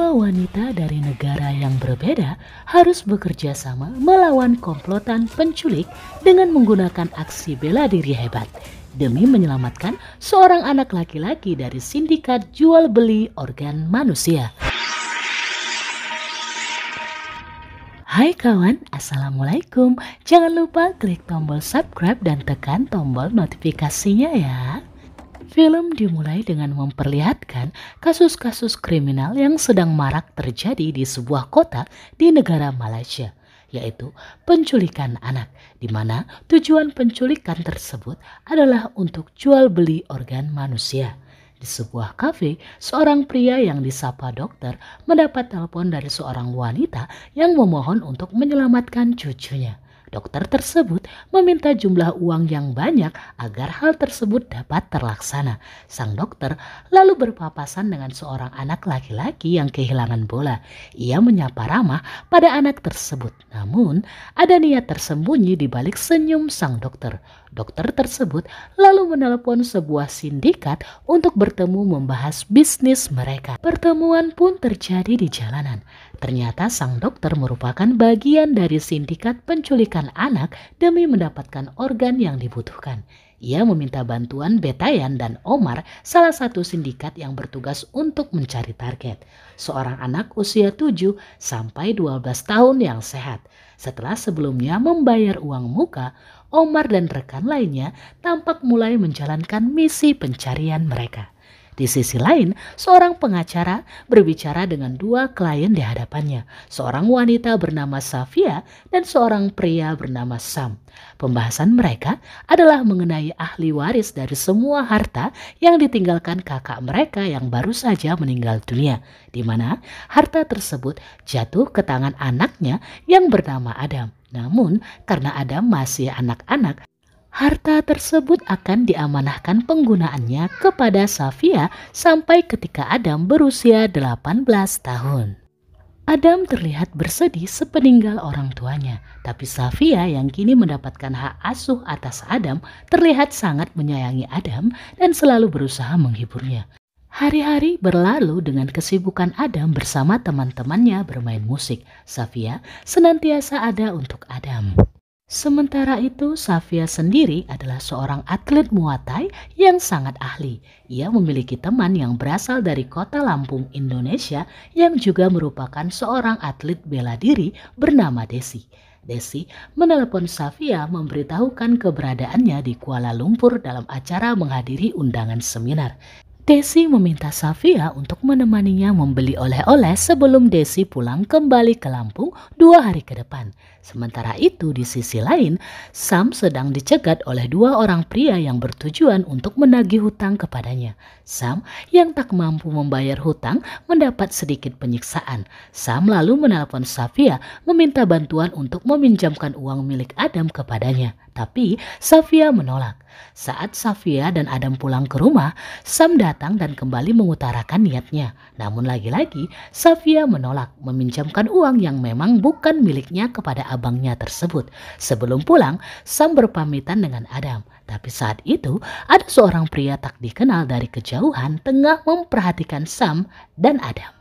dua wanita dari negara yang berbeda harus bekerja sama melawan komplotan penculik dengan menggunakan aksi bela diri hebat demi menyelamatkan seorang anak laki-laki dari sindikat jual beli organ manusia. Hai kawan, Assalamualaikum. Jangan lupa klik tombol subscribe dan tekan tombol notifikasinya ya. Film dimulai dengan memperlihatkan kasus-kasus kriminal yang sedang marak terjadi di sebuah kota di negara Malaysia, yaitu penculikan anak, di mana tujuan penculikan tersebut adalah untuk jual beli organ manusia. Di sebuah kafe, seorang pria yang disapa dokter mendapat telepon dari seorang wanita yang memohon untuk menyelamatkan cucunya. Dokter tersebut meminta jumlah uang yang banyak agar hal tersebut dapat terlaksana. Sang dokter lalu berpapasan dengan seorang anak laki-laki yang kehilangan bola. Ia menyapa ramah pada anak tersebut. Namun, ada niat tersembunyi di balik senyum sang dokter. Dokter tersebut lalu menelepon sebuah sindikat untuk bertemu membahas bisnis mereka. Pertemuan pun terjadi di jalanan. Ternyata sang dokter merupakan bagian dari sindikat penculikan anak demi mendapatkan organ yang dibutuhkan. Ia meminta bantuan Betayan dan Omar, salah satu sindikat yang bertugas untuk mencari target. Seorang anak usia 7 sampai 12 tahun yang sehat. Setelah sebelumnya membayar uang muka, Omar dan rekan lainnya tampak mulai menjalankan misi pencarian mereka. Di sisi lain, seorang pengacara berbicara dengan dua klien di hadapannya, seorang wanita bernama Safia dan seorang pria bernama Sam. Pembahasan mereka adalah mengenai ahli waris dari semua harta yang ditinggalkan kakak mereka yang baru saja meninggal dunia, di mana harta tersebut jatuh ke tangan anaknya yang bernama Adam. Namun, karena Adam masih anak-anak, harta tersebut akan diamanahkan penggunaannya kepada Safia sampai ketika Adam berusia 18 tahun. Adam terlihat bersedih sepeninggal orang tuanya, tapi Safia yang kini mendapatkan hak asuh atas Adam terlihat sangat menyayangi Adam dan selalu berusaha menghiburnya. Hari-hari berlalu dengan kesibukan Adam bersama teman-temannya bermain musik. Safia senantiasa ada untuk Adam. Sementara itu, Safia sendiri adalah seorang atlet Muay Thai yang sangat ahli. Ia memiliki teman yang berasal dari kota Lampung, Indonesia yang juga merupakan seorang atlet bela diri bernama Desi. Desi menelepon Safia memberitahukan keberadaannya di Kuala Lumpur dalam acara menghadiri undangan seminar. Desi meminta Safia untuk menemaninya membeli oleh-oleh sebelum Desi pulang kembali ke Lampung dua hari ke depan. Sementara itu di sisi lain, Sam sedang dicegat oleh dua orang pria yang bertujuan untuk menagih hutang kepadanya. Sam yang tak mampu membayar hutang mendapat sedikit penyiksaan. Sam lalu menelpon Safia meminta bantuan untuk meminjamkan uang milik Adam kepadanya. Tapi Safia menolak. Saat Safia dan Adam pulang ke rumah, Sam datang dan kembali mengutarakan niatnya. Namun lagi-lagi, Safia menolak meminjamkan uang yang memang bukan miliknya kepada abangnya tersebut. Sebelum pulang, Sam berpamitan dengan Adam. Tapi saat itu, ada seorang pria tak dikenal dari kejauhan tengah memperhatikan Sam dan Adam.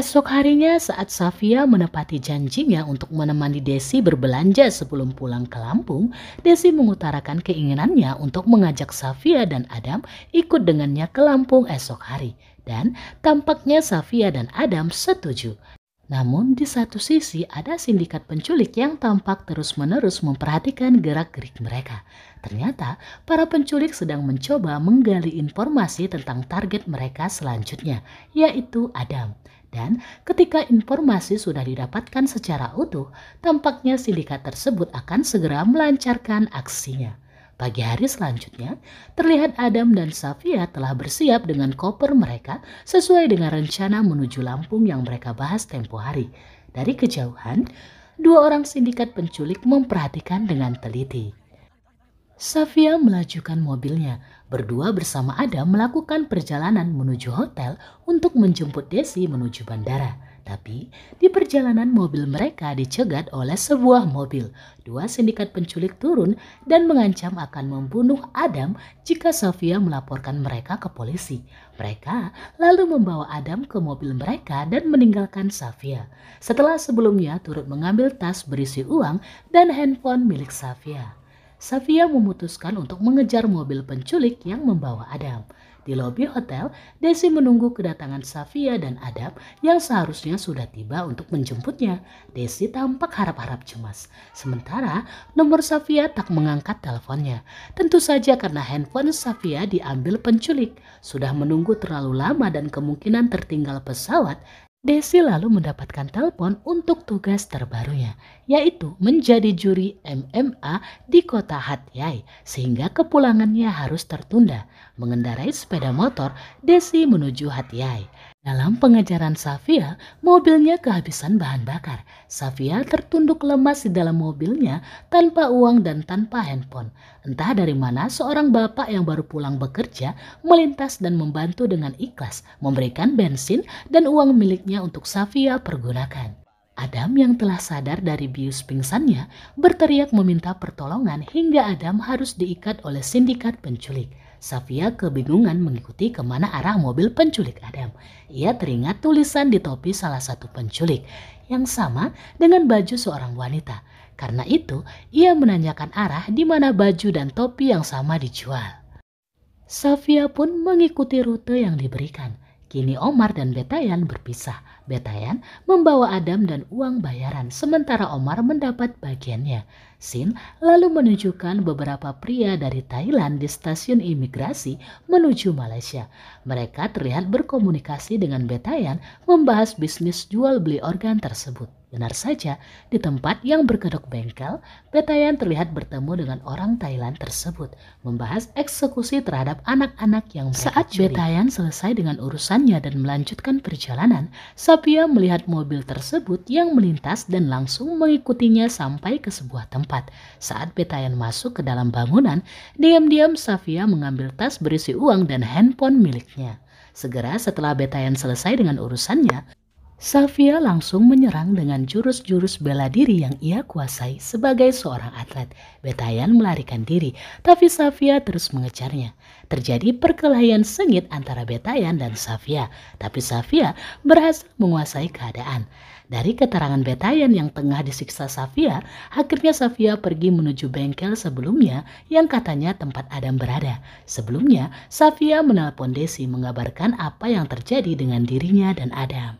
Esok harinya saat Safia menepati janjinya untuk menemani Desi berbelanja sebelum pulang ke Lampung, Desi mengutarakan keinginannya untuk mengajak Safia dan Adam ikut dengannya ke Lampung esok hari. Dan tampaknya Safia dan Adam setuju. Namun di satu sisi ada sindikat penculik yang tampak terus-menerus memperhatikan gerak-gerik mereka. Ternyata para penculik sedang mencoba menggali informasi tentang target mereka selanjutnya, yaitu Adam. Dan ketika informasi sudah didapatkan secara utuh, tampaknya sindikat tersebut akan segera melancarkan aksinya. Pagi hari selanjutnya, terlihat Adam dan Safia telah bersiap dengan koper mereka sesuai dengan rencana menuju Lampung yang mereka bahas tempo hari. Dari kejauhan, dua orang sindikat penculik memperhatikan dengan teliti. Safia melajukan mobilnya. Berdua bersama Adam melakukan perjalanan menuju hotel untuk menjemput Desi menuju bandara. Tapi di perjalanan mobil mereka dicegat oleh sebuah mobil. Dua sindikat penculik turun dan mengancam akan membunuh Adam jika Sofia melaporkan mereka ke polisi. Mereka lalu membawa Adam ke mobil mereka dan meninggalkan Safia. Setelah sebelumnya turut mengambil tas berisi uang dan handphone milik Safia. Safia memutuskan untuk mengejar mobil penculik yang membawa Adam. Di lobi hotel, Desi menunggu kedatangan Safia dan Adam yang seharusnya sudah tiba untuk menjemputnya. Desi tampak harap-harap cemas. Sementara nomor Safia tak mengangkat teleponnya. Tentu saja karena handphone Safia diambil penculik. Sudah menunggu terlalu lama dan kemungkinan tertinggal pesawat, Desi lalu mendapatkan telepon untuk tugas terbarunya, yaitu menjadi juri MMA di kota Hatyai, sehingga kepulangannya harus tertunda. Mengendarai sepeda motor, Desi menuju Hatyai. Dalam pengejaran Safia, mobilnya kehabisan bahan bakar. Safia tertunduk lemas di dalam mobilnya tanpa uang dan tanpa handphone. Entah dari mana seorang bapak yang baru pulang bekerja melintas dan membantu dengan ikhlas, memberikan bensin dan uang miliknya untuk Safia pergunakan. Adam yang telah sadar dari bius pingsannya berteriak meminta pertolongan hingga Adam harus diikat oleh sindikat penculik. Safia kebingungan mengikuti kemana arah mobil penculik Adam. Ia teringat tulisan di topi salah satu penculik yang sama dengan baju seorang wanita. Karena itu, ia menanyakan arah di mana baju dan topi yang sama dijual. Safia pun mengikuti rute yang diberikan. Kini Omar dan Betayan berpisah. Betayan membawa Adam dan uang bayaran, sementara Omar mendapat bagiannya. Sin lalu menunjukkan beberapa pria dari Thailand di stasiun imigrasi menuju Malaysia. Mereka terlihat berkomunikasi dengan Betayan membahas bisnis jual beli organ tersebut. Benar saja, di tempat yang berkedok bengkel, Betayan terlihat bertemu dengan orang Thailand tersebut, membahas eksekusi terhadap anak-anak yang Saat curi. Betayan selesai dengan urusannya dan melanjutkan perjalanan, Sapia melihat mobil tersebut yang melintas dan langsung mengikutinya sampai ke sebuah tempat tempat. Saat Betayan masuk ke dalam bangunan, diam-diam Safia mengambil tas berisi uang dan handphone miliknya. Segera setelah Betayan selesai dengan urusannya, Safia langsung menyerang dengan jurus-jurus bela diri yang ia kuasai sebagai seorang atlet. Betayan melarikan diri, tapi Safia terus mengejarnya. Terjadi perkelahian sengit antara Betayan dan Safia, tapi Safia berhasil menguasai keadaan. Dari keterangan Betayan yang tengah disiksa Safia, akhirnya Safia pergi menuju bengkel sebelumnya yang katanya tempat Adam berada. Sebelumnya, Safia menelpon Desi mengabarkan apa yang terjadi dengan dirinya dan Adam.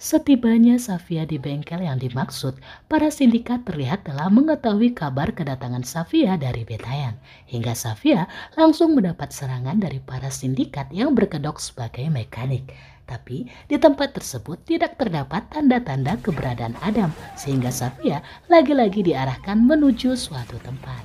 Setibanya Safia di bengkel yang dimaksud, para sindikat terlihat telah mengetahui kabar kedatangan Safia dari Betayan. Hingga Safia langsung mendapat serangan dari para sindikat yang berkedok sebagai mekanik. Tapi di tempat tersebut tidak terdapat tanda-tanda keberadaan Adam sehingga Safia lagi-lagi diarahkan menuju suatu tempat.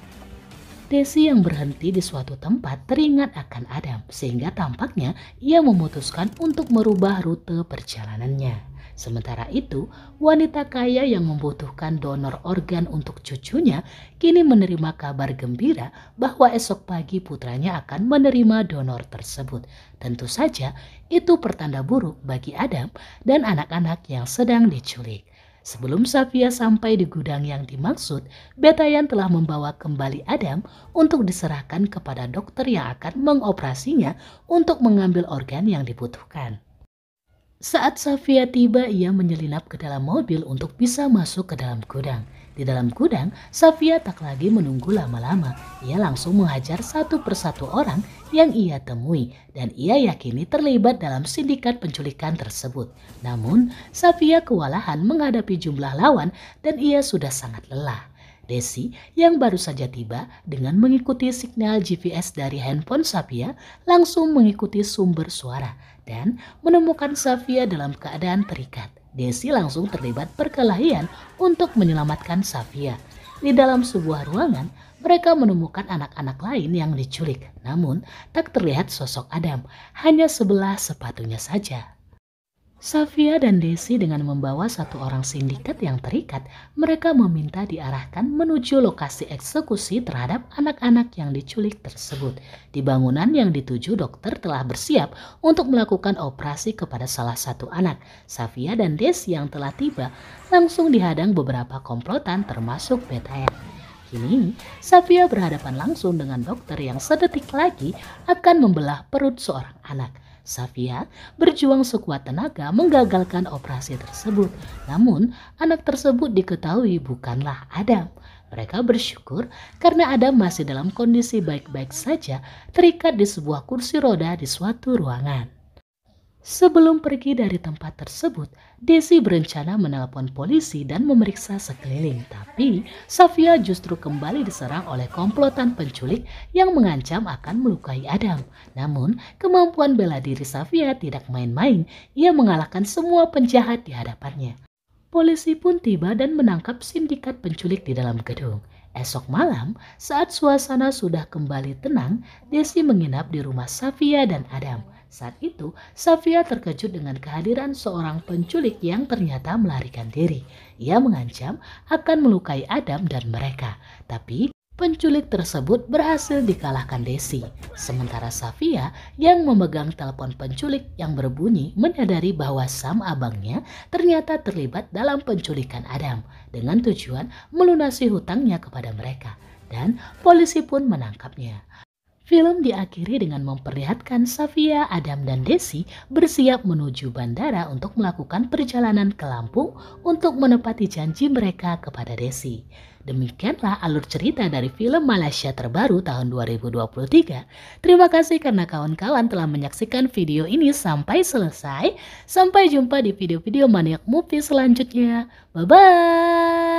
Desi yang berhenti di suatu tempat teringat akan Adam sehingga tampaknya ia memutuskan untuk merubah rute perjalanannya. Sementara itu, wanita kaya yang membutuhkan donor organ untuk cucunya kini menerima kabar gembira bahwa esok pagi putranya akan menerima donor tersebut. Tentu saja, itu pertanda buruk bagi Adam dan anak-anak yang sedang diculik. Sebelum Safia sampai di gudang yang dimaksud, Betayan telah membawa kembali Adam untuk diserahkan kepada dokter yang akan mengoperasinya untuk mengambil organ yang dibutuhkan. Saat Safia tiba, ia menyelinap ke dalam mobil untuk bisa masuk ke dalam gudang. Di dalam gudang, Safia tak lagi menunggu lama-lama. Ia langsung menghajar satu persatu orang yang ia temui dan ia yakini terlibat dalam sindikat penculikan tersebut. Namun, Safia kewalahan menghadapi jumlah lawan dan ia sudah sangat lelah. Desi yang baru saja tiba dengan mengikuti signal GPS dari handphone Safia langsung mengikuti sumber suara dan menemukan Safia dalam keadaan terikat. Desi langsung terlibat perkelahian untuk menyelamatkan Safia. Di dalam sebuah ruangan, mereka menemukan anak-anak lain yang diculik. Namun, tak terlihat sosok Adam, hanya sebelah sepatunya saja. Safia dan Desi dengan membawa satu orang sindikat yang terikat, mereka meminta diarahkan menuju lokasi eksekusi terhadap anak-anak yang diculik tersebut. Di bangunan yang dituju dokter telah bersiap untuk melakukan operasi kepada salah satu anak. Safia dan Desi yang telah tiba langsung dihadang beberapa komplotan termasuk BTN. Kini, Safia berhadapan langsung dengan dokter yang sedetik lagi akan membelah perut seorang anak. Safia berjuang sekuat tenaga menggagalkan operasi tersebut. Namun, anak tersebut diketahui bukanlah Adam. Mereka bersyukur karena Adam masih dalam kondisi baik-baik saja terikat di sebuah kursi roda di suatu ruangan. Sebelum pergi dari tempat tersebut, Desi berencana menelpon polisi dan memeriksa sekeliling. Tapi, Safia justru kembali diserang oleh komplotan penculik yang mengancam akan melukai Adam. Namun, kemampuan bela diri Safia tidak main-main. Ia mengalahkan semua penjahat di hadapannya. Polisi pun tiba dan menangkap sindikat penculik di dalam gedung. Esok malam, saat suasana sudah kembali tenang, Desi menginap di rumah Safia dan Adam. Saat itu, Safia terkejut dengan kehadiran seorang penculik yang ternyata melarikan diri. Ia mengancam akan melukai Adam dan mereka, tapi penculik tersebut berhasil dikalahkan Desi. Sementara Safia yang memegang telepon penculik yang berbunyi menyadari bahwa Sam abangnya ternyata terlibat dalam penculikan Adam dengan tujuan melunasi hutangnya kepada mereka dan polisi pun menangkapnya. Film diakhiri dengan memperlihatkan Safia, Adam, dan Desi bersiap menuju bandara untuk melakukan perjalanan ke Lampung untuk menepati janji mereka kepada Desi. Demikianlah alur cerita dari film Malaysia terbaru tahun 2023. Terima kasih karena kawan-kawan telah menyaksikan video ini sampai selesai. Sampai jumpa di video-video Maniak Movie selanjutnya. Bye-bye!